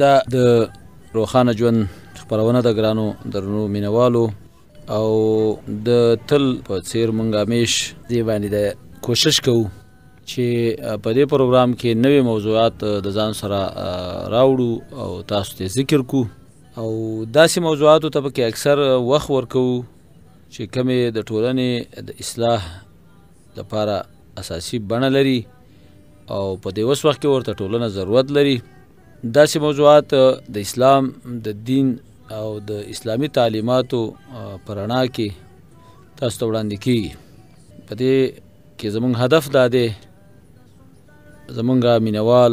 دا د روخانه ژوند خبرونه د ګرانو درنو مینوالو او د تل په څیر مونږه میش دی باندې د کوشش کوو چې په دې پروګرام کې نوې موضوعات د ځان سره راوړو او تاسو ته ذکر کو او داسې موضوعاتو ته پکې اکثر وخت ورکو چې کمې د ټولنې د اصلاح لپاره اساسي بڼه لري او په دې وس وخت کې ورته ټولنه ضرورت لري داسې موضوعات د اسلام د دین او د اسلامی تعلیماتو پر رڼا کې تاسو ته وړاندې کیږي په دې کې زمونږ هدف دا دی زمونږ مینوال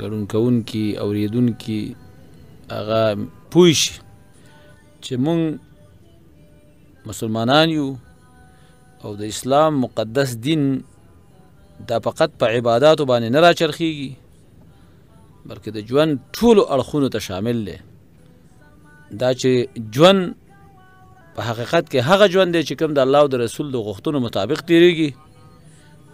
ګډون کوونکي اوریدونکي هغه پوه شي چې مونږ مسلمانان یو او د اسلام مقدس دین دا فقط په عباداتو باندې نه راچرخیږي بلکې د ژوند ټولو اړخونو ته شامل دی دا چې ژوند په حقیقت کې هغه ژوند دی چې کوم د الله او د رسول د غوښتنو مطابق تیریږي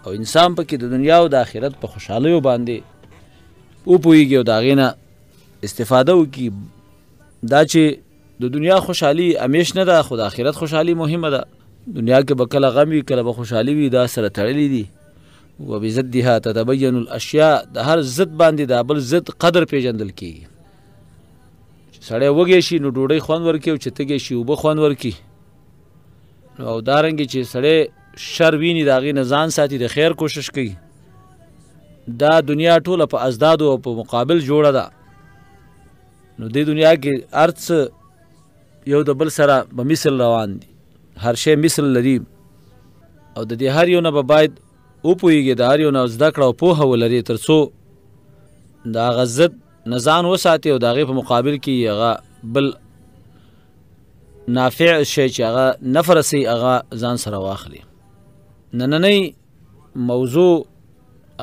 او انسان پکې د دنیا او د آخرت په خوشحالیو باندې وپوهیږي او د هغې نه استفاده وکړي دا چې د دنیا خوشحالي همیش نه ده خو د آخرت خوشحالي مهمه ده دنیا کې به کله غم وي کله به خوشحالي وي دا سره تړلي دي و بزدها تتبين الاشياء د هر ضد باندې د بل ضد قدر پیژندل کیږي سړی وږی شي نو ډوډۍ خوند ورکي او چې تږی شي اوبه خوند ورکي او دارنګې چې سړی شر ویني د هغې نه ځان ساتي د خیر کوشش کوي دا دنیا ټوله په ازدادو او په مقابل جوړه ده نو دې دنیا کې هر یو د بل سره به مثل روان دي هر شی مثل لري او د دې هر یو نه به باید او پویږي د هر یو نه زده کړه او پوهه ولري ترڅو د هغه ضد نه ځان وساتي او د هغې په مقابل کې هغه بل نافع شی چې هغه نفر سي هغه ځان سره واخلي نننۍ موضوع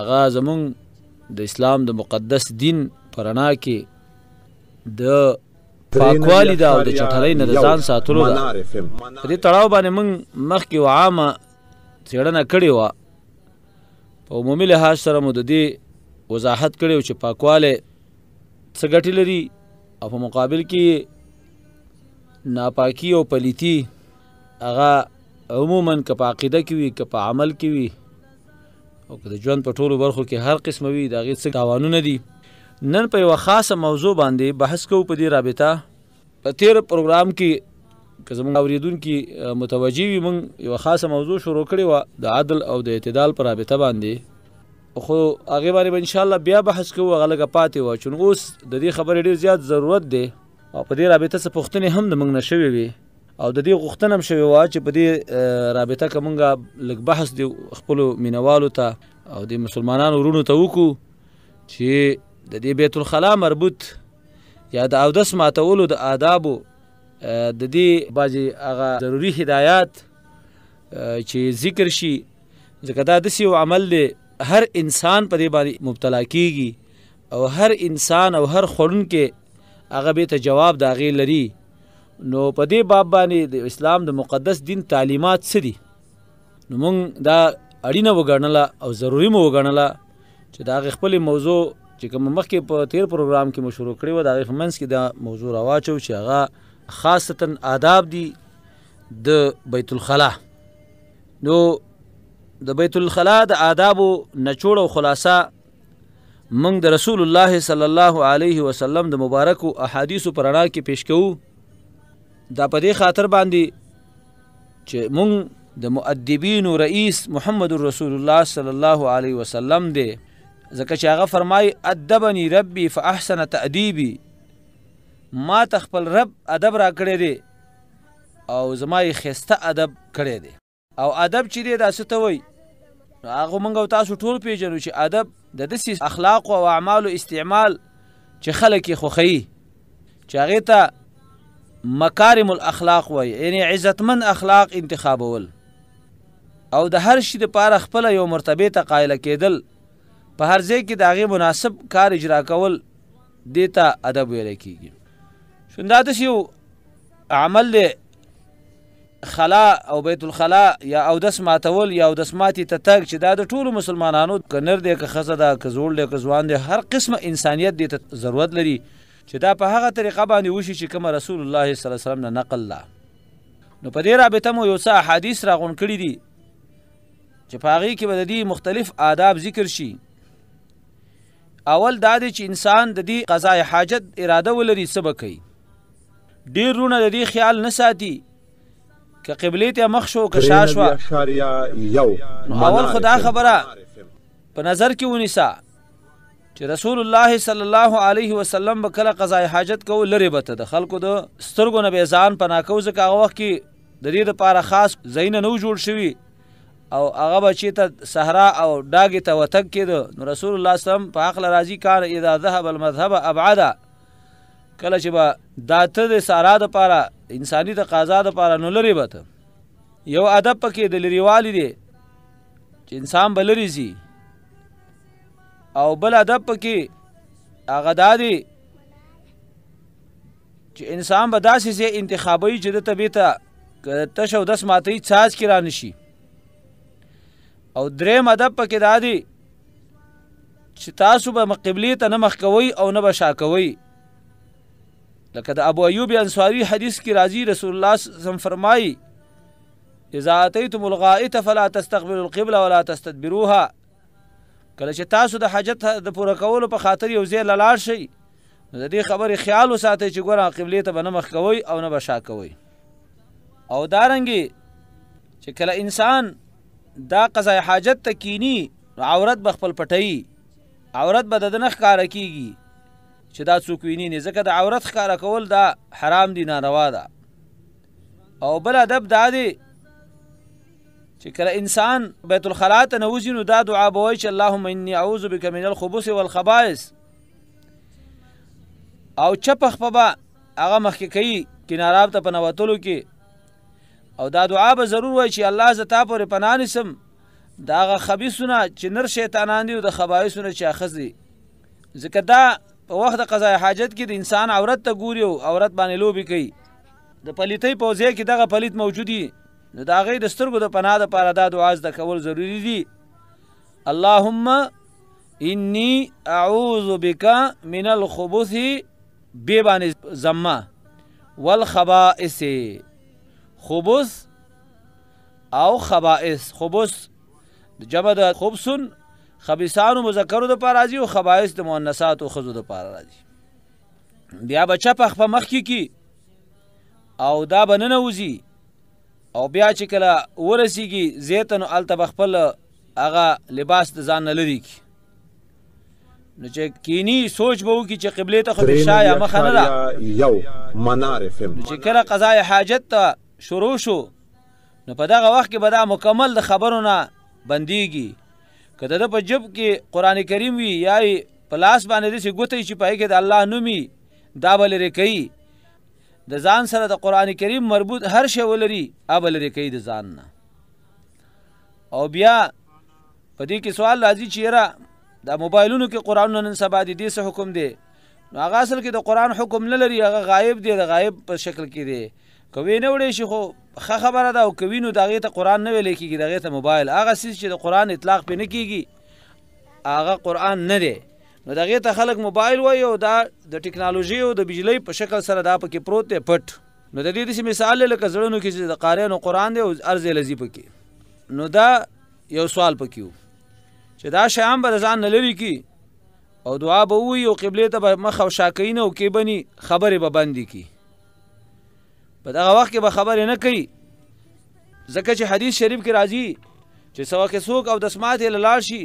هغه زمونږ د اسلام د مقدس دین پرانا کې د پاکوالی دا او د چټلۍ نه د ځان ساتلو ده دې تړاو باندې موږ مخکې عامه څېړنه کړې وه په عمومي لحاظ سره مو د دې وضاحت کړی چې پاکواله څه ګټې لري او په مقابل کې ناپاکی او پلیتی هغه عموما که په عقیده کې وي که په عمل کې وي او که د ژوند په ټولو برخو کې هر قسم وي د هغې څه تاوانونه دي نن په یوه خاصه موضوع باندې بحث کوو په دې رابطه په تیر پروګرام کې که زموږ اوریدونکي متوجي وي موږ یو خاصه موضوع شروع کړې وه د عدل او د اعتدال په رابطه باندې خو هغې باندې به انشاءالله بیا بحث کوو هغه لږه پاتې وه چون اوس د دې خبرې ډېر زیات ضرورت دی او په دې رابطه څه پوښتنې هم د موږ نه شوې وي او د دې غوښتنه هم شوې وه چې په دې رابطه که موږ لږ بحث د خپلو مینوالو ته او د مسلمانانو ورونو ته وکړو چې د دې بیت الخلا مربوط یا د اودس ماتولو د آدابو د دې بعضی هغه ضروری هدایات چې ذکر شي ځکه دا داسې یو عمل دی هر انسان په دې باندې مبتلا کیږي او هر انسان او هر خوړونکې هغه به ته جواب دا غي لري نو په دې باب باندې د اسلام د مقدس دین تعلیمات څه دي نو موږ دا اړینه وګڼله او ضروری مو وګڼله چې دا خپل موضوع چې کوم مخکې په تیر پروګرام کې مو شروع کړی و دا غي منس کې دا موضوع راواچو چې هغه خاصتا آداب دي د بیت الخلا نو د بیت الخلا د آدابو نچوړو خلاصه موږ د رسول الله صلی الله علیه وسلم د مبارکو احادیثو پرانا کې پیش کوو دا په دې خاطر باندې چې موږ د مؤدبینو رئیس محمد رسول الله صلی الله علیه وسلم دی ځکه چې هغه فرمای ادبنی ربی فاحسن تادیبی ما ته خپل رب ادب را کړی دی او زما یې خسته ادب کړی دی او ادب چې دی دا څه ته وایي هغه موږ تاسو ټول پیژنو چې ادب د داسې اخلاق او اعمالو استعمال چې خلک یې خوښوي چې هغې ته مکارم الاخلاق وایي یعنې عزتمن اخلاق انتخابول او د هر شي دپاره خپله یو مرتبې ته قایله کېدل په هر ځای کې د هغې مناسب کار اجرا کول دې ته ادب ویلی کېږي شندا داسې یو عمل دی خلا او بیت الخلا یا اودس ماتول یا اودس ماتي ته تګ چې دا د ټولو مسلمانانو که نر دی که ښځه ده که زوړ دی که ځوان دی هر قسمه انسانیت دی ته ضرورت لري چې دا په هغه طریقه باندې وشي چې کومه رسول الله صلی الله علیه وسلم نه نقل لا نو په دې رابطه مو یو څه احادیث راغون کړي دي چې په هغې کې به د دې مختلف آداب ذکر شي اول دا دی چې انسان د دې قضای حاجت اراده ولري څه به کوي ډیر رونه د دې خیال نه ساتي که قبله ته مخ شو که شاش وا اول خدا خبره په نظر کې ونیسا چې رسول الله صلی الله علیه وسلم به کله قضای حاجت کو لری بته د خلکو د سترګو نه بیزان پنا کو ځکه هغه وخت کې د دې لپاره خاص زین نه جوړ شوی او هغه بچی ته صحرا او ډاګ ته وتک کېد نو رسول الله صلی الله علیه وسلم په اخل راضی کار اذا ذهب المذهب ابعدا کله چې به دا ته د سارا د پاره انساني تقاضا د پاره نو لري به ته یو ادب پکې د لريوالي دی چې انسان به لري سي او بل ادب پکې هغه دا دی چې انسان به داسې سي انتخابوي چې د طبيعت که تش او دس ماتي چاج کې را نشي او دریم ادب پکې دا دی چې تاسو به مقبلی ته نه مخ کوي او نه به شا کوي لکه د ابو ایوب انصاری حدیث کې راځي رسول الله صم فرمایي اذا اتيتم الغائط فلا تستقبلوا القبلة ولا تستدبروها کله چې تاسو د حاجت د پوره کولو په خاطر یو ځای لاړ شئ د دې خبرې خیال وساتئ چې ګوره قبلې ته به نه مخ کوئ او نه به شا کوئ او دارنګې چې کله انسان دا قضای حاجت ته کینی عورت به خپل پټوي عورت به د نه ښکاره کیږي چې دا څوک ویني ځکه د عورت ښکارا کول دا حرام دي ناروا ده او بل ادب دا دی چې کله انسان بیت الخلا ته نوځي نو دا دعا به وایي چې اللهم انی اعوذ بک من الخبث والخبائث او چپخ په با هغه مخکې کوي کناراب ته پنوتلو کې او دا دعا به ضرور وایي چې الله زه تا پورې پناه نیسم دا هغه خبیثونه چې نر شیطانان دي او د خبایثونه چې اخذ دي ځکه دا په وخت د قضای حاجت کې د انسان عورت ته ګوري او عورت باندې لوبي کوي د پلیتۍ په ځای کې دغه پلیت موجودي نو د هغې د سترګو د پناه دپاره دا دعا زده کول ضروري دي اللهم انی اعوذ بک من الخبث بی باندې زما والخبائث خبث او خبائث خبث جبه د خبسن خبيسانو مذکرو د پاره راځي او خبائث د مؤنثات او خزو د پاره راځي بیا بچا پخ په مخ کې کی او دا بننه وزي او بیا چې کله ورسیږي زیتن الته خپل هغه لباس د ځان لري کی نو چې کینی سوچ به وکي چې قبله ته خو بشا یا مخ نه را یو منارفم چې کله قضاء حاجت ته شروع شو نو په دغه وخت کې به دا مکمل د خبرونه بنديږي کته د په جب کې قران کریم وی یا پلاس باندې د ګوتې چې پای کې د الله نومي دا بل لري کوي د ځان سره د قران کریم مربوط هر شی ولري ابل لري کوي د ځان نه او بیا په دې کې سوال راځي چې را د موبایلونو کې قران نن سبا دي دې حکم دی نو هغه اصل کې د قران حکم نه لري هغه غایب دی د غایب په شکل کې دی کوي نه وړي شي خو خه خبره ده او کوینو دغه ته قران نه ویل کیږي دغه ته موبایل هغه سیس چې د قران اطلاق پې نه کیږي هغه قران نه دی نو دغه ته خلک موبایل وایي او دا د ټکنالوژي او د بجلی په شکل سره دا پکې پروت دی پټ نو د دې د مثال لکه زړونو کې چې د قاریانو قران دی او ارز لذي پکې نو دا یو سوال پکې چې دا شیان به ځان نه لري کی او دعا به وي او قبله ته مخ او شاکین او کې بني خبره به بندي کی په دغه وخت کې به خبرې نه کوي ځکه چې حدیث شریف کې راځي چې سواکه سوق او دسمات له لاړ شي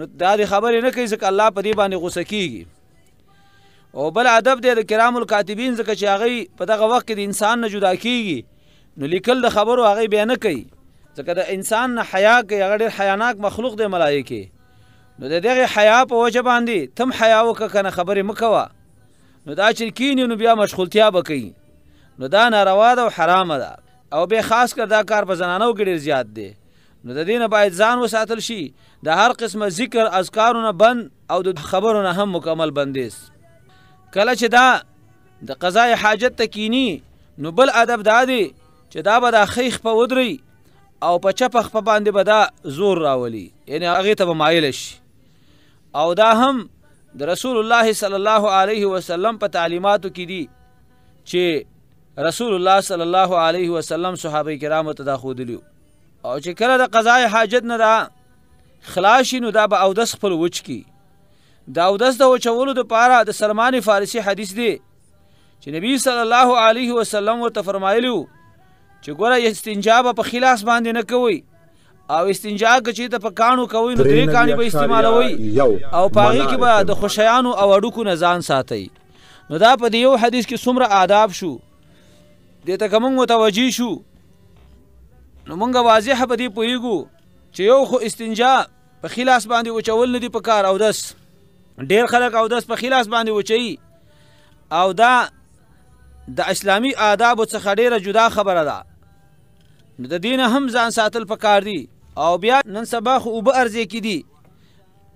نو دا د خبرې نه کوي ځکه الله په دې باندې غوسه کیږي او بل ادب دی د کرام الکاتبین ځکه چې هغه په دغه وخت کې د انسان نه جدا کیږي نو لیکل د خبرو هغه بیان کوي ځکه د انسان نه حیا کوي هغه ډېر حیاناک مخلوق دی ملایکه نو د دغه حیا په وجه باندې تم حیا وکړه کنه خبرې مکوه نو دا چې کینی نو بیا مشغولتیا بکې نو دا ناروا ده او حرام ده او به خاص کر دا کار په زنانو کې ډیر زیات دی نو د دینه باید ځان وساتل شي د هر قسمه ذکر اذکارونه بند او د خبرونه هم مکمل بندیز کله چې دا د قضای حاجت تکینی نو بل ادب دا دی چې دا به د خیخ په ودري او په چپ خپ باندې به دا زور راولي یعنی هغه ته مایل شي او دا هم د رسول الله صلی الله علیه وسلم په تعلیماتو کې دي چې رسول الله صلی الله علیه وسلم صحابه کرام ته دا خودلیو او چې کله د قضای حاجت نه دا خلاصی نو دا به او دس خپل وچ کی دا او دس د وچولو د پاره د سلمان فارسی حدیث دی چې نبی صلی الله علیه وسلم ته فرمایلیو چې ګوره استنجا په خلاص باندې نه کوئ او استنجا کچې ته په کانو کوي نو درې کانی به استعمالوي او پاغي کې به د خوشیانو او اډوکو نه ځان ساتي نو دا په یو حدیث کې څومره آداب شو دې ته که موږ متوجه شو نو موږ واضح په دې پوهیږو چې یو خو استنجا په خلاص باندې وچول نه دي په کار او دس ډیر خلک او دس په خلاص باندې وچي او دا د اسلامی آداب څخه ډیره جدا خبره ده نو د دین هم ځان ساتل په کار دي او بیا نن سبا خو اوبه ارزې کې دي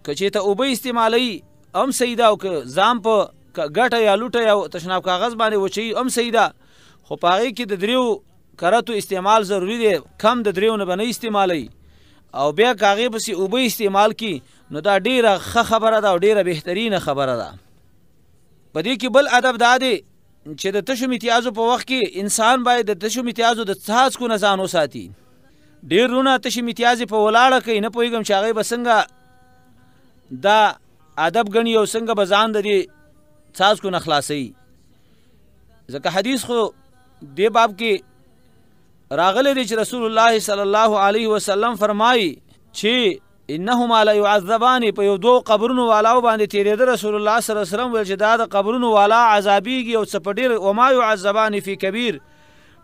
که چېرته اوبه استعمالوي هم صحیح ده او که ځان په ګټه یا لوټه یا تشناب کاغذ باندې وچوي هم صحیح ده خو پاره کې د دریو کراتو استعمال ضروری دی کم د دریو نه بنې استعمالي او بیا کاغه پسې اوبه استعمال کی نو دا ډیره ښه خبره ده او ډیره بهترینه خبره ده په دې کې بل ادب دا دی چې د تشو امتیازو په وخت کې انسان باید د تشو امتیازو د څاڅکو نه ځان وساتي ډیر رونه تشو امتیاز په ولاړه کوي نه پوهیږم چې هغه بسنګه دا ادب غني او څنګه بزان د دې څاڅکو نه خلاصي ځکه حدیث خو دی باب کې راغلی دی چې رسول الله صلی الله علیه وسلم فرمایي چې انهما لا يعذبان په یو دوه قبرونو والا باندې تیرېده رسول الله صلی الله علیه وسلم ویل چې دا د قبرونو والا عذابيږي او سپډیر او ما يعذبان فی کبیر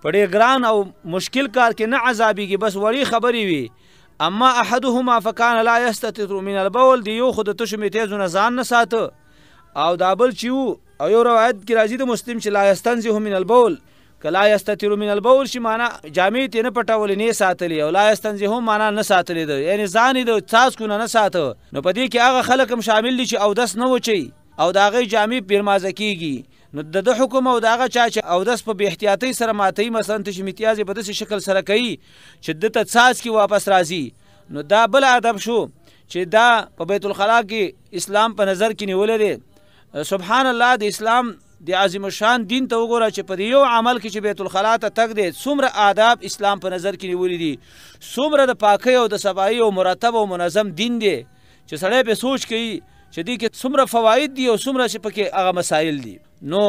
په ډیر ګران او مشکل کار کې نه عذابيږي بس وړي خبري وي اما احدهما فکان لا یستتر من البول دی یو خود تشمې تیزونه ځان نه ساته او دابل چې او یو روایت کې راځي د مسلم چې لا یستنزه من البول کلا یستتر من البول شي معنا جامې تی نه پټولې نه ساتلې او لا یستنزه معنا نه ساتلې ده یعنی ځان دې تاس کو نه ساتو نو پدې کې هغه خلک هم شامل دي چې او دس نه وچی او داغه جامې پیرمازه کیږي نو د حکم او داغه چا چې او دس په بی احتیاطي سره ماتي مثلا تش امتیاز په داسې شکل سره کوي چې د ته ساس کې واپس راځي نو دا بل ادب شو چې دا په بیت الخلا کې اسلام په نظر کې نیولې ده سبحان الله د اسلام د عظیم شان دین ته وګوره چې په یو عمل کې چې بیت الخلا ته تګ دی څومره آداب اسلام په نظر کې نیولې دي څومره د پاکۍ او د صفایۍ او مرتب او منظم دین دی چې سړی په سوچ کوي چې دې کې څومره فواید دي او څومره چې پکې هغه مسایل دي نو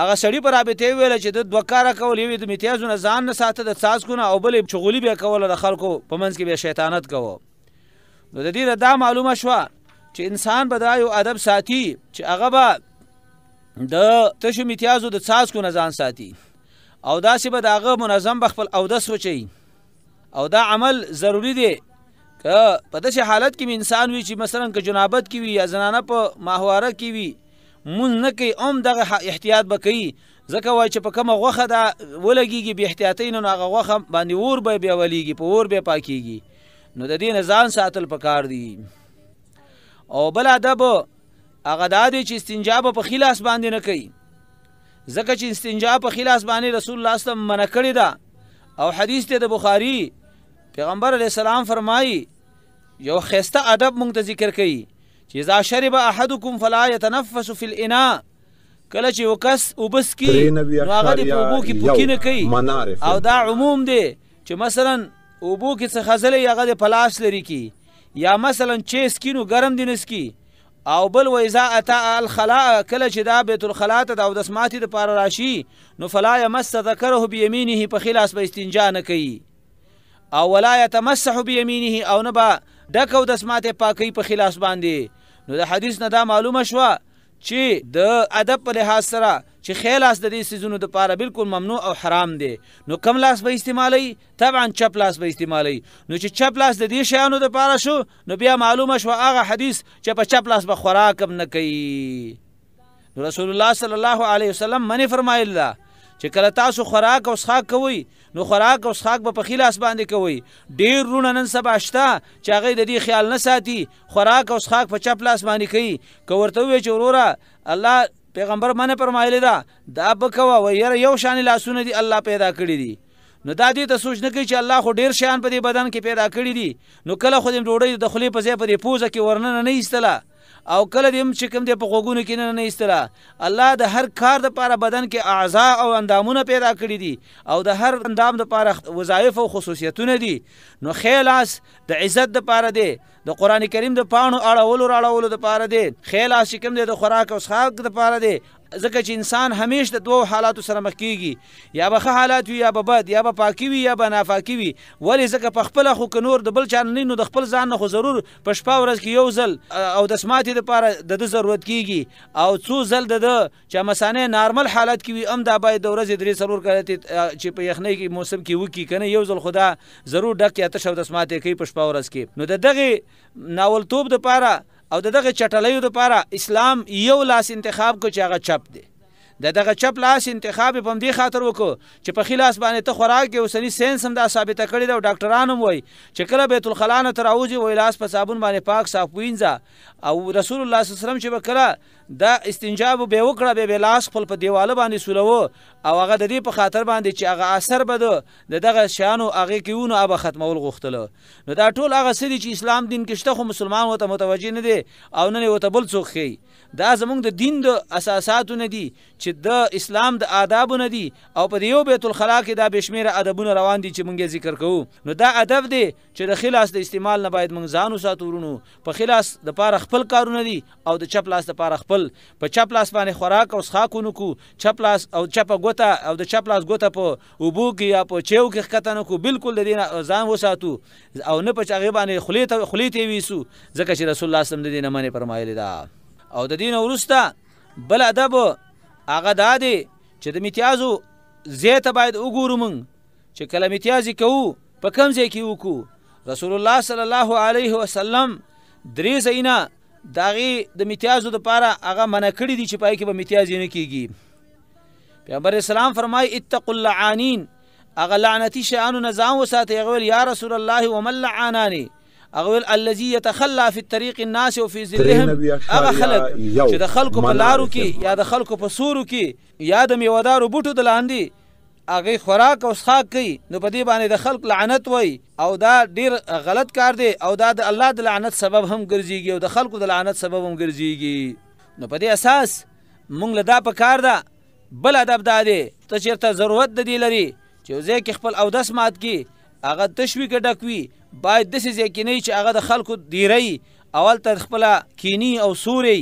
هغه سړی پر رابطه ویل چې د دوه کار کول یوه د میتیازونه ځان نه ساته د ساسکونه او بل چغولي به کول د خلکو په منځ کې به شیطانت کوو نو د دې دا معلومه شو چې انسان به دا یو ادب ساتي چې هغه به د تشو میتیازو د څاسکو نه ځان ساتي او دا چې به داغه منظم بخپل او دس وچي او دا عمل ضروری دی که په داسې حالت کې انسان وي چې مثلا که جنابت کې وي یا زنانه په ماهواره کې وي مون نه کوي هم دغه احتیاط به کوي ځکه وای چې په کومه غوښه دا ولګېږي بې احتیاطۍ نو هغه غوښه باندې اور به بیا ولیږي په اور بیا پاکېږي نو د دې نه ځان ساتل پکار دی او بل ادب هغه دا دی چې استنجا په خلاص باندې نه کوي ځکه چې استنجا په خلاص باندې رسول الله صلی الله علیه وسلم منع کړی دا او حدیث ته د بخاری پیغمبر علی السلام فرمایي یو خسته ادب مونږ ته ذکر کړي چې اذا شرب احدکم فلا يتنفس في الاناء کله چې وکس وبس کی نو هغه د اوبو کې پوکینه کوي او دا عموم دی چې مثلا اوبو کې څه خزلې هغه د پلاس لري کی یا مثلا چیس کینو ګرم دینس کی او بل و اذا اتا الخلاء کله چې دا بیت الخلاء ته د دسماتي د پاره راشي نو فلا يمس ذکره بيمينه په خلاص به استنجا نه کوي او ولا يتمسح بيمينه او نه با دکو دسماته پاکي په خلاص باندې نو د حدیث نه دا معلومه شوه چې د ادب په لحاظ سره چې خیل اس د دې سيزونو د پاره بالکل ممنوع او حرام دي نو کم لاس به استعمالي طبعا چپ لاس به استعمالي نو چې چپ لاس د دې شیانو د پاره شو نو بیا معلومه شو هغه حدیث چې په چپ لاس به خوراک هم نه کوي رسول الله صلی الله علیه وسلم منی فرمایله چې کله تاسو خوراک او څښاک کوئ نو خوراک او څښاک به په خلاص باندې کوئ ډیر رونه نن سبا شته چې هغه د دې خیال نه ساتي خوراک او څښاک په چپ لاس باندې کوي که ورته وی چې وروره الله پیغمبر منه فرمایلی دا دا بکوا و یره یو شان لاسونه دی الله پیدا کړی دی نو دا دې ته سوچ نه کوي چې الله خو ډیر شان په دې بدن کې پیدا کړی دی نو کله خو دې ډوډۍ د خلی په ځای په دې پوزه کې ورننه نه ایستله او کله دیم چې کوم دی په غوګونو کې نه نه ایستله الله د هر کار د پاره بدن کې اعضاء او اندامونه پیدا کړی دي او د هر اندام د پاره وظایف او خصوصیتونه دي نو خیلاس د عزت د پاره دی د قران کریم د پانو اړولو راړولو د پاره دی خیلاس چې کوم دی د خوراک او څښاک د پاره دی ځکه چې انسان همیش د دوو حالاتو سره مخ کیږي یا به ښه حالات وي یا به بد یا به پاکي وي یا به ناپاکي وي ولې ځکه په خپله خو که نور د بل چا نه نو د خپل ځان نه خو ضرور په شپه ورځ کې یو ځل او د سماتې دپاره د ده ضرورت کیږي او څو ځل د ده چې مثانې نارمل حالت کې وي هم دا باید د ورځې درې څلور کاله چې په یخنۍ کې موسم کې وکړي که نه یو ځل خو دا ضرور ډک یا تش او د سماتې کوي په شپه ورځ کې نو د دغې ناولتوب دپاره او دغه چټلیو لپاره اسلام یو لاس انتخاب کو چې هغه چپ دی د دغه چپ لاس انتخاب په دې خاطر وکړو چې په خلاص باندې ته خوراک او سني سینس هم دا ثابته کړی دا ډاکټرانو وای چې کله بیت الخلا نه تر اوځي وای لاس په صابون باندې پاک صاف وینځه او رسول الله صلی الله علیه وسلم چې وکړه دا استنجاب به وکړه به لاس خپل په دیواله باندې سولو او هغه د دې په خاطر باندې چې هغه اثر بده د دغه شانو هغه کیونه اب ختمول غوښتله نو دا ټول هغه سړي چې اسلام دین کې شته خو مسلمان وته متوجي نه دي او نه وته بل څوک خي دا زمونږ د دین د اساساتونه دي چې چې د اسلام د آدابونه دي او په یو بیت الخلا کې دا بشمیره ادبونه روان دي چې مونږ ذکر کوو نو دا ادب دی چې د خلاص د استعمال نه باید مونږ ځانو ساتو ورونو په خلاص د پاره خپل کارونه دي او د چپ لاس د پاره خپل په چپ لاس باندې خوراک او څښاک ونکو چپ لاس او چپ غوته او د چپ لاس غوته په اوبو کې یا په چیو کې ښکته نکو بالکل د دین ځان وساتو او نه په چاغه باندې خلیته خلیته ویسو ځکه چې رسول الله صلی الله علیه وسلم د دې نه منې فرمایلی دا او د دین ورسته بل ادب هغه دا دی چې د امتیازو زیت باید وګورو مونږ چې کله امتیاز کوو په کم ځای کې وکړو رسول الله صلی الله علیه وسلم درې ځایونه د هغې د امتیازو دپاره هغه منع کړي دي چې په کې به امتیاز نه کیږي پیغمبر اسلام فرمایي اتقوا اللعانین هغه لعنتي شیانو نه ځان وساتئ هغه ویل یا رسول الله ومن لعانانی هغه الذي يتخلى في الطريق الناس وفي ذلهم هغه خلق چې د خلکو په لارو کې یا د خلکو په سورو کې یا د میوادارو بوټو د لاندې هغه خوراک او څښاک کوي نو په دې باندې د خلق لعنت وای او دا ډیر غلط کار دی او دا د الله د لعنت سبب هم ګرځيږي او د خلقو د لعنت سبب هم ګرځيږي نو په دې اساس مونږ له دا په کار ده بل ادب دا دی ته چیرته ضرورت د دې لري چې ځکه خپل اودس مات کی هغه تشویق ډک وي باید داسې ځای کې نه چې هغه د خلکو دیری اول تر خپله کینی او سوری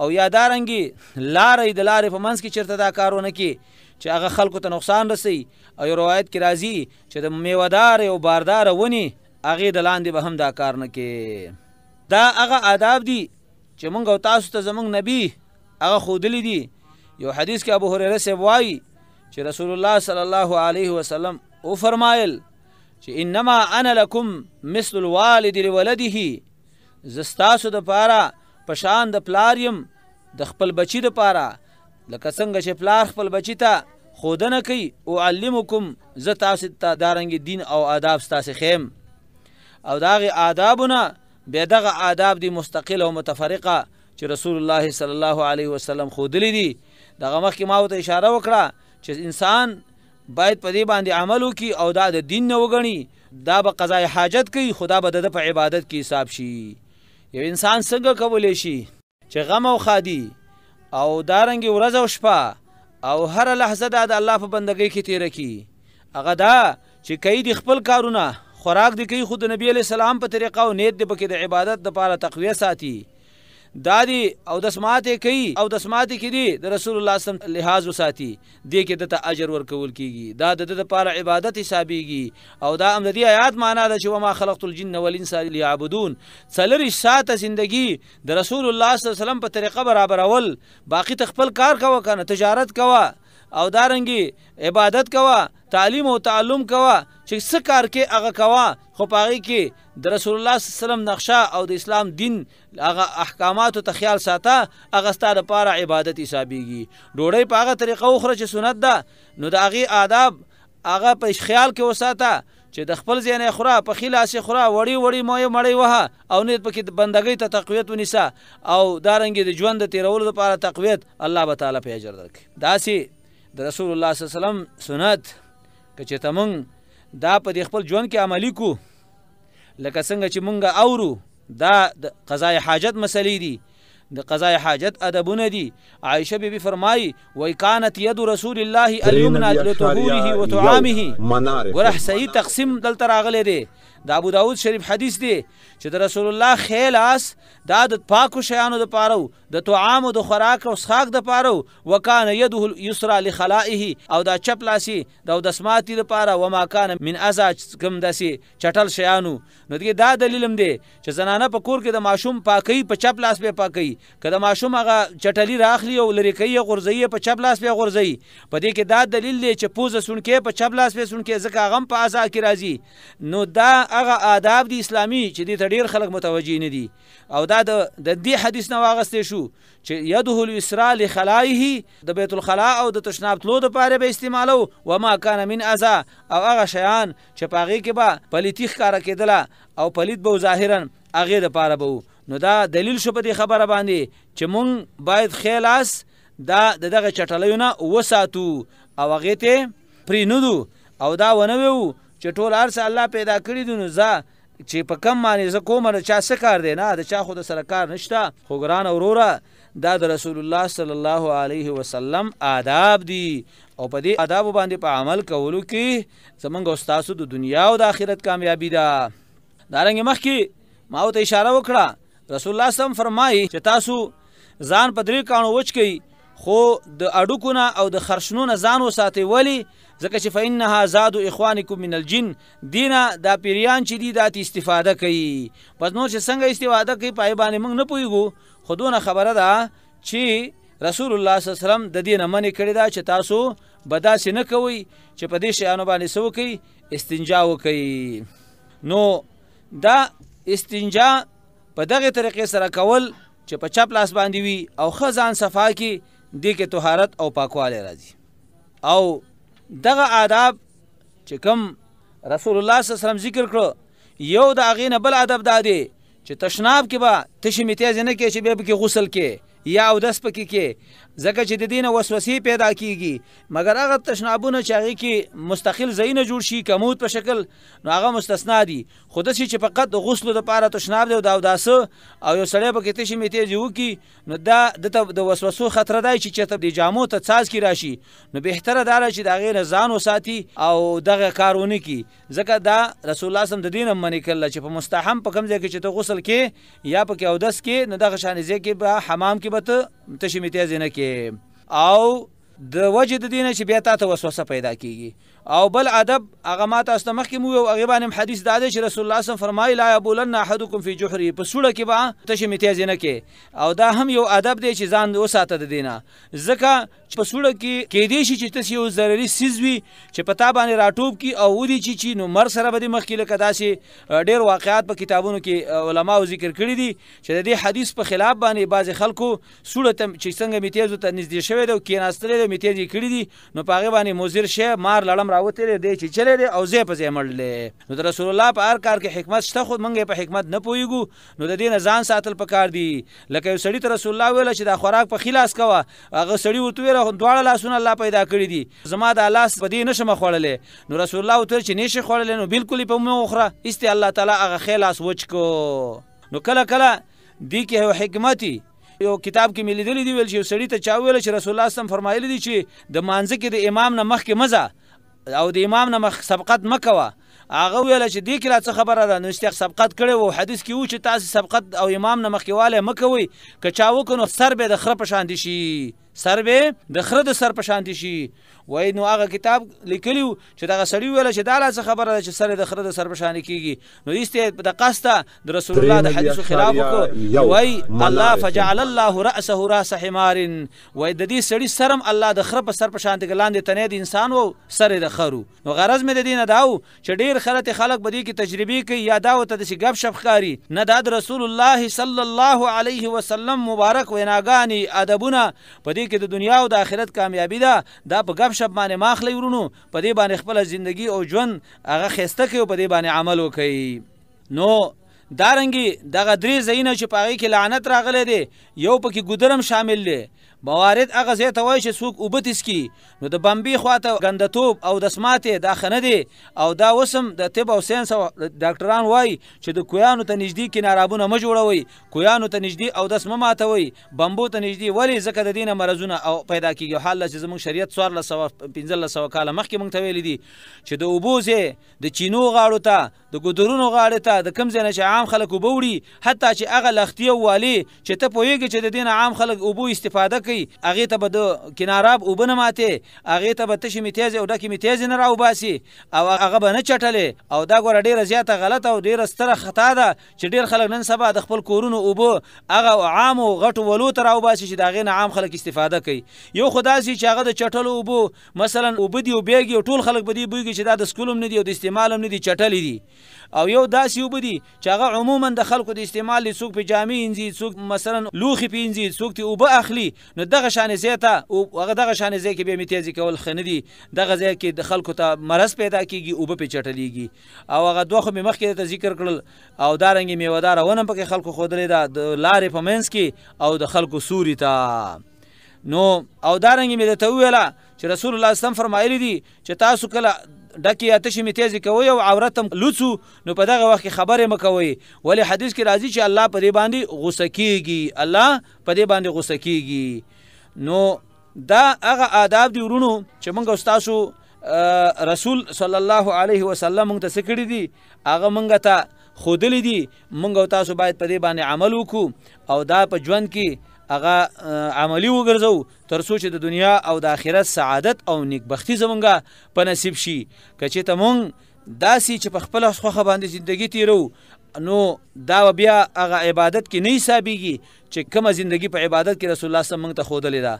او یا دارنګې لارې د لارې په منځ کې چیرته دا کارونه کې چې هغه خلکو ته نقصان رسی او روایت کې راځي چې د میوهدار او باردار ونی هغې د لاندې به هم دا کار نه کې دا هغه آداب دي چې مونږ او تاسو ته زمونږ نبی هغه ښودلی دي یو حدیث کې ابو هريره صاحب وایي چې رسول الله صلی الله علیه وسلم او فرمایل چې انما انا لکم مثل الوالد لولده زستاسو د پاره پشان د پلار يم د خپل بچی د پاره لکه څنګه چې پلار خپل بچی ته خودنه کوي او علمکم ز تاسو ته دارنګ دین او آداب تاسو خیم او داغه آدابونه به دغه آداب دي مستقله او متفرقه چې رسول الله صلی الله علیه وسلم خودلی دي دغه مخکې ما ته اشاره وکړه چې انسان باید په دې باندې عمل وکي او دا د دین نه وګڼي دا به قضای حاجت کوي خدا به د په عبادت کې حساب شي یو انسان څنګه کولای شي چې غم او خادي او دارنګ ورځ او شپه او هر لحظه د الله په بندګۍ کې تیر کی هغه دا چې کوي د خپل کارونه خوراک دی کوي خود نبی علی سلام په طریقه او نیت دی بکې د عبادت د پاره تقویہ ساتي دا دی او د سماعت کوي او د سماعت کې دی د رسول الله صلی الله علیه وسلم لحاظ وساتي دې کې دته اجر ورکول کیږي دا د د لپاره عبادت حسابيږي او دا هم د دې آیات معنا ده چې وما خلقت الجن والانس ليعبدون څلری ساته زندگی د رسول الله صلی الله علیه وسلم په طریقه برابرول باقی تخپل کار کوه کنه تجارت کوه او دارنګي عبادت کوه تعلیم او تعلم کوا چې څه کار کې هغه کوا خو پاغي کې د رسول الله صلی الله علیه وسلم نقشه او د اسلام دین هغه احکامات ته خیال ساته هغه ستاره لپاره عبادت حسابيږي ډوړې په هغه طریقه خو چې سنت ده نو د هغه آداب هغه په خیال کې وساته چې د خپل ځین خورا په خلاصې خورا وړي وړي موې مړې وها او نیت پکې د بندګۍ ته تقویت ونیسا او دارنګې د ژوند د تیرولو لپاره تقویت الله تعالی په اجر درکړي داسې د رسول الله صلی الله علیه وسلم سنت که چېرته موږ دا په دې خپل ژوند کې عملی کو لکه څنګه چې موږ اورو دا د قضای حاجت مسلې دي د قضاء حاجت ادبونه دي عائشه بیبي فرمایي وای كانت يد رسول الله اليمنى لطهوره وطعامه ګره صحیح تقسیم دلته راغلی دی د ابو داود شریف حدیث دی چې د رسول الله خیل اس دا د پاکو شیانو د پاره د طعام او د خوراک او سخاک د پاره وکانه يده اليسرى لخلائه او دا چپ لاسي د دسماتي د پاره و ما کان من ازا کم دسي چټل شیانو نو دا دلیل هم دی چې زنانه په کور کې د ماشوم پاکي په چپ لاس به پاکي که د ماشوم هغه چټلی راخلی او لری کوي غورځي په چپ لاس په غورځي په دې کې دا دلیل دی چې پوزه سونکې په چپ لاس په سونکې ځکه غم په آزا کې راځي نو دا هغه آداب دی اسلامي چې دې ډیر خلک متوجي نه دي او دا د دې حدیث نه واغستې شو چې يده الاسراء لخلائه د بیت الخلاء او د تشناب تلو د پاره به استعمالو و ما کان من ازا او هغه شیان چې پاغي کې به پلیتیخ کار کېدله او پلیت به ظاهرا هغه د پاره به نو دا دلیل شو په دې خبره باندې چې مونږ باید خیلاس دا دغه چټلیونه وساتو او هغه ته پرینودو او دا ونه وو چې ټول ارس الله پیدا کړی دی نو ځا چې په کم باندې زه کوم نه چا څه کار دی نه دا چا خو د سره کار نشته خو ګران اوروره دا د رسول الله صلی الله علیه وسلم آداب دی او په دې آداب باندې په عمل کولو کې زمونږ استادو د دنیا او د آخرت کامیابی ده دا. دارنګ مخکې ما ته اشاره وکړه رسول الله سم فرمایي چې تاسو ځان په درې کانو وچ کئ خو د اډوکو نه او د خرشنو نه ځان وساتئ ولی ځکه چې فإنها زادو إخوانکم من الجن دینه دا پیریان چې دي دا استفاده کوي پس نور چې څنګه استفاده کوي پای باندې موږ نه پوهیږو خو دونه خبره ده چې رسول الله صلی الله علیه وسلم د دینه منې کړی دا چې تاسو بداسې نه کوئ چې په دې شیانو باندې څه وکئ استنجا وکئ نو دا استنجا په دغه طریقې سره کول چې په چپ لاس باندې وي او خزان صفا کې د کې طهارت او پاکوالی راځي او دغه آداب چې کم رسول الله صلی الله علیه وسلم ذکر کړو یو د اغې نه بل ادب دادی چې تشناب کې به تشې میتیز نه کې چې به کې غسل کې یا او دس پکې کې ځکه چې د دې نه وسوسې پیدا کیږي مګر هغه تشنابونه چې هغه کې مستقل ځایونه جوړ شي کمود په شکل نو هغه مستثنا دي خو داسې چې فقط د غسل لپاره تشناب دی او دا اوداسه او یو سړی په کې تشې میته جوړ کی نو دا د د وسوسو خطر دی چې چته د جامو ته ساز کی راشي نو بهتره دا چې د غیر ځان وساتي او دغه کارونه کی ځکه دا رسول الله سم د دین منې کله چې په مستحم په کم ځای کې چې ته غسل کې یا په کې اودس کې نو دغه شانې ځای کې به حمام کې به ته تشې میته ځنه کې I'll. د وجه د دینه چې بیا تاسو وسوسه پیدا کیږي او بل ادب هغه ما تاسو مخکې مو یو هغه باندې حدیث د رسول الله صلی الله علیه وسلم فرمایي لا یبولن احدکم فی جحری په سوره کې به تشه میتیز نه کې او دا هم یو ادب دی چې ځان وساته د دینه ځکه په سوره کې کې دی شي چې تاسو یو ضروري سیزوي چې پتا باندې راټوب کی او ودی چې چی نو مر سره به مخکې لکه داسې ډیر واقعات په کتابونو کې علما ذکر کړی دي چې د دې حدیث په خلاف باندې بعض خلکو سوره چې څنګه میتیز ته نږدې شوی دی او کېناستل مې تیزې کړې دي نو په هغه باندې مضر شی مار لړم راوتلې دی چې چلې دی او زه په ځای مړلې نو د رسول الله په هر کار کې حکمت شته خو مونږ په حکمت نه پوهیږو نو د دې نه ځان ساتل پکار دي لکه یو سړی ته رسول الله ویل چې دا خوراک په خلاص کوه هغه سړی ورته ویل دواړه لاسونه الله پیدا کړی دي زما د لاس په دې نشم خوړلې نو رسول الله ته چې نشي خوړلې نو بالکل په مو اخره است الله تعالی هغه خلاص وچ کو نو کله کله دی کې حکمتي یو کتاب کې ملي دي ویل چې سړی ته چا ویل چې رسول الله صم فرمایلی دي چې د مانځ کې د امام نه مخکې مزه او د امام نه مخ سبقت مکوه هغه ویل چې دې کې څه خبره ده نو استیق سبقت کړي وو حدیث کې و چې تاسو سبقت او امام نه مخکې واله مکوي که چا وکړو سر به د خره په شان دي شي سر به د خره د سر پشانتی شي وای نو هغه کتاب لیکلیو چې دغه سړی ویل چې دا لاس خبره ده چې سر د خره د سر پشان کیږي نو ایسته د قصد د رسول الله د حدیثو خلاف کو وای الله فجعل الله راسه راس حمار وای د دې سړی سرم الله د خره په سر پشانتی ګلاندې تنه د انسان وو سر د خرو نو غرض مې د دینه داو چې ډیر خره خلک بدی کی تجربه کوي یا داو ته د شګب شپ خاري نه د رسول الله صلی الله علیه وسلم مبارک ویناګانی ادبونه په دې کې د دنیا او د آخرت کامیابی ده دا په غب شپ باندې ماخلی ورونو په دې باندې خپل ژوندۍ او ژوند هغه خسته کوي په دې باندې عمل وکړي نو دارنګي دغه درې ځایونه چې پاغي کې لعنت راغلي دي یو پکې ګودرم شامل دي موارد هغه ځای ته وایي چې څوک اوبه تسکي نو د بمبي خواته ګندتوب او د سماتې دا ښه نه دی او دا وسم د طب او ساینس او ډاکټران وایي چې د کویانو ته نږدې کینارابونه مه جوړوئ کویانو ته نږدې او دس مه ماتوئ بمبو ته نږدې ولې ځکه د دینه مرزونه او پیدا کیږي حال چې زموږ شریعت څوارلس سوه پنځلس سوه کاله مخکې موږ ته ویلي دي چې د اوبو ځای د چینو غاړو ته د ګودرونو غاړې ته د کم ځای نه چې عام خلک اوبه وړي حتی چې هغه لختي والي چې ته پوهېږي چې د دینه عام خلک اوبو استفاده کوي هغه ته به د کناراب وبنه ماته هغه ته به تشې می تیز او ډکې می تیز نه راوباسي او هغه به نه چټلې او دا ګوره ډیره زیاته غلطه او ډیره ستره خطا ده چې ډیر خلک نن سبا د خپل کورونو اوبه هغه عام او غټو ولو ته راوباسي چې دا غینه عام خلک استفاده کوي یو خدای چې هغه د چټلو اوبه مثلا اوبه دی او بیګي او ټول خلک به دی بوګي چې دا د سکولم نه دی او د استعمالم نه دی چټلې دي او یو داسې اوبه دي چې هغه عموما د خلکو د استعمال لڅوک په جامې انځي څوک مثلا لوخي پینځي څوک ته اوبه اخلي نو دغه شان زی ته او هغه دغه شان زی کې به می تیزی کول خندي دغه زی کې د خلکو ته مرض پیدا کیږي او به چټلېږي او هغه دوه خو مخ کې ته ذکر کړل او دارنګ میوادار ونه پکې خلکو خودلې دا د لارې په منځ کې او د خلکو سوري ته نو او دارنګ می ته ویله چې رسول الله صلی الله علیه وسلم فرمایلی دي چې تاسو کله ډکې آتشې مې تیزې کوئ او عورت هم لوڅو نو په دغه وخت کې خبرې مه کوئ ولې حدیث کې راځي چې الله په دې باندې غوسه کیږي الله په دې باندې غوسه کیږي نو دا هغه آداب دی ورونو چې موږ تاسو رسول صلی الله علیه وسلم موږ ته سکړی دي هغه موږ ته خودلی دي موږ تاسو باید په دې باندې عمل وکړو او دا په ژوند کې هغه عملی وګرځو ترڅو چې د دنیا او د آخرت سعادت او نیکبختی زمونږه په نصیب شي کچې ته مونږ داسې چې په خپل خوخه باندې ژوندۍ تیرو نو دا بیا هغه عبادت کې نه حسابيږي چې کومه زندگی په عبادت کې رسول الله صلی الله علیه وسلم ته خودلې ده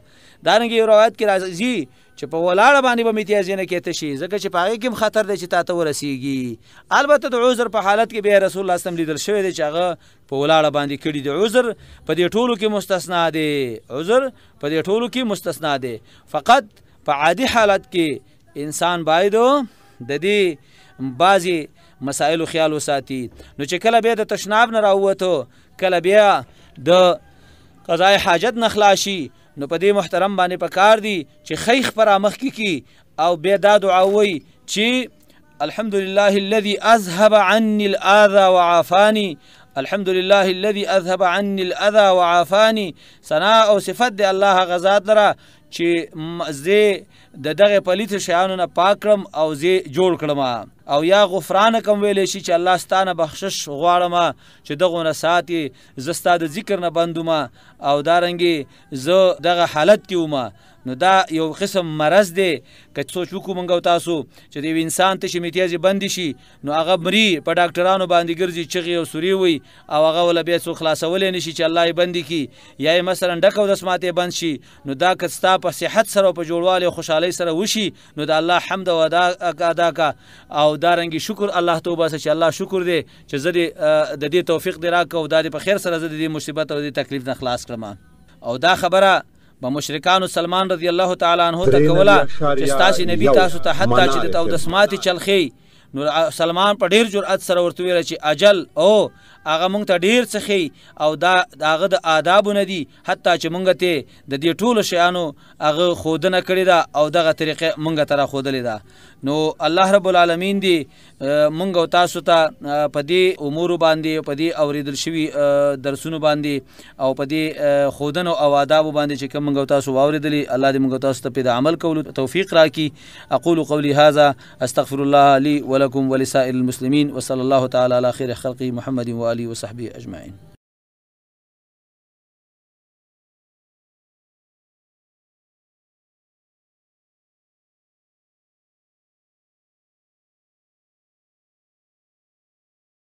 دا رنګه روایت کې راځي چې په ولاړه باندې به امتیاز نه کېته شي ځکه چې په هغه کې خطر دی چې تا ته ورسیږي البته د عذر په حالت کې به رسول الله صلی الله علیه وسلم لیدل شوی دی چې هغه په ولاړه باندې کړي دی عذر په دې ټولو کې مستثنا دی عذر په دې ټولو کې مستثنا دی فقط په عادي حالت کې انسان باید د دې بعضی مسائل خیال وساتي نو چې کله به د تشناب نه راووته کله بیا د قضای حاجت نه خلاصي نو په دې محترم باندې پکار دي چې خیخ پر امخ کی کی او به دا دعا وي چې الحمد لله الذي أذهب عني الآذى وعافاني الحمد لله الذي أذهب عني الأذى وعافاني ثناء او صفت د الله غزاد لره چې زه د دغه پلیت شیانو نه پاک کړم او زی جوړ کړم او یا غفران کوم ویلې شي چې الله ستانه بخشش غواړم چې دغه نه ساتي زستا د ذکر نه بندوم او دارنګي زه دغه حالت کې ومه نو دا یو قسم مرض دی که سوچ وکومنګ او تاسو چې د انسان ته شمیتیاز بند شي نو هغه مری په ډاکټرانو باندې ګرځي چغي او سوري وي او هغه ول بیا څو خلاصولې نشي چې الله یې بند کی یا مثلا ډکو د سماته بند شي نو دا که ستا په صحت سره په جوړوالي خوشاله غي سره وشي نو د الله حمد او ادا ادا کا او دارنګي شکر الله توبه سره چې الله شکر دی چې زه د دې توفیق دی راکو دا د په خیر سره زه د دې مصیبت او د تکلیف نه خلاص کړم او دا خبره په مشرکانو سلمان رضی الله تعالی عنہ ته کوله چې تاسو نبی تاسو ته حتی چې د او د سماعت چلخي نو سلمان په ډیر جرأت سره ورته ویل چې اجل او هغه مونږ ته ډیر څه او دا هغه د آدابونه دي حتی چې مونږ ته د دې ټولو شیانو هغه خودنه کړې ده او دغه طریقې مونږ ته را خودلې ده نو الله رب العالمین دی مونږ او تاسو ته په دې امور باندې په دې اوریدل شوی درسونه باندې او په دې خودنو او آداب باندې چې کوم مونږ او تاسو واوریدلې الله دې مونږ تاسو ته په عمل کولو توفیق راکړي اقول قولي هذا استغفر الله لي ولكم ولسائر المسلمين وصلى الله تعالى على خير خلقه محمد وآله آله وصحبه أجمعين